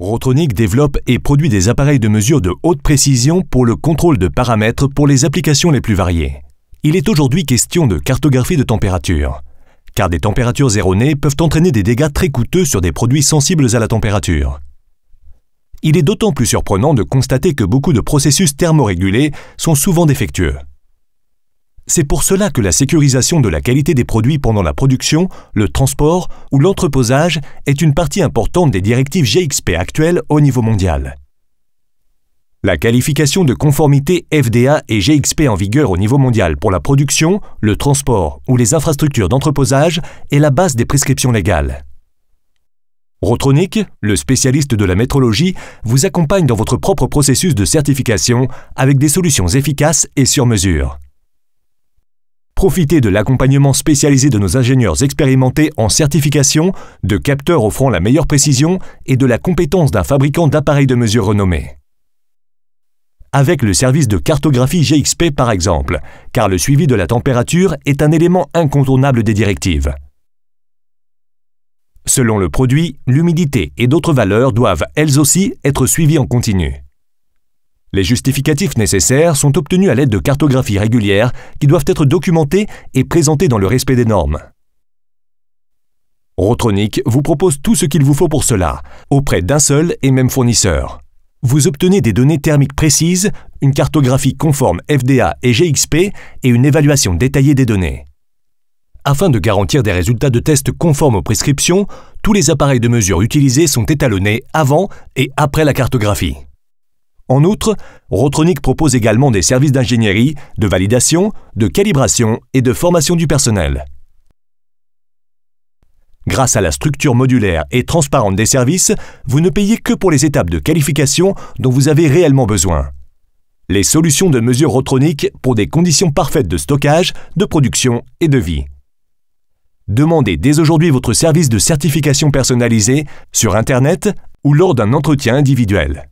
Rotronic développe et produit des appareils de mesure de haute précision pour le contrôle de paramètres pour les applications les plus variées. Il est aujourd'hui question de cartographie de température, car des températures erronées peuvent entraîner des dégâts très coûteux sur des produits sensibles à la température. Il est d'autant plus surprenant de constater que beaucoup de processus thermorégulés sont souvent défectueux. C'est pour cela que la sécurisation de la qualité des produits pendant la production, le transport ou l'entreposage est une partie importante des directives GXP actuelles au niveau mondial. La qualification de conformité FDA et GXP en vigueur au niveau mondial pour la production, le transport ou les infrastructures d'entreposage est la base des prescriptions légales. Rotronic, le spécialiste de la métrologie, vous accompagne dans votre propre processus de certification avec des solutions efficaces et sur mesure. Profitez de l'accompagnement spécialisé de nos ingénieurs expérimentés en certification, de capteurs offrant la meilleure précision et de la compétence d'un fabricant d'appareils de mesure renommé. Avec le service de cartographie GXP par exemple, car le suivi de la température est un élément incontournable des directives. Selon le produit, l'humidité et d'autres valeurs doivent, elles aussi, être suivies en continu. Les justificatifs nécessaires sont obtenus à l'aide de cartographies régulières qui doivent être documentées et présentées dans le respect des normes. Rotronic vous propose tout ce qu'il vous faut pour cela, auprès d'un seul et même fournisseur. Vous obtenez des données thermiques précises, une cartographie conforme FDA et GXP et une évaluation détaillée des données. Afin de garantir des résultats de tests conformes aux prescriptions, tous les appareils de mesure utilisés sont étalonnés avant et après la cartographie. En outre, Rotronic propose également des services d'ingénierie, de validation, de calibration et de formation du personnel. Grâce à la structure modulaire et transparente des services, vous ne payez que pour les étapes de qualification dont vous avez réellement besoin. Les solutions de mesure Rotronic pour des conditions parfaites de stockage, de production et de vie. Demandez dès aujourd'hui votre service de certification personnalisée sur Internet ou lors d'un entretien individuel.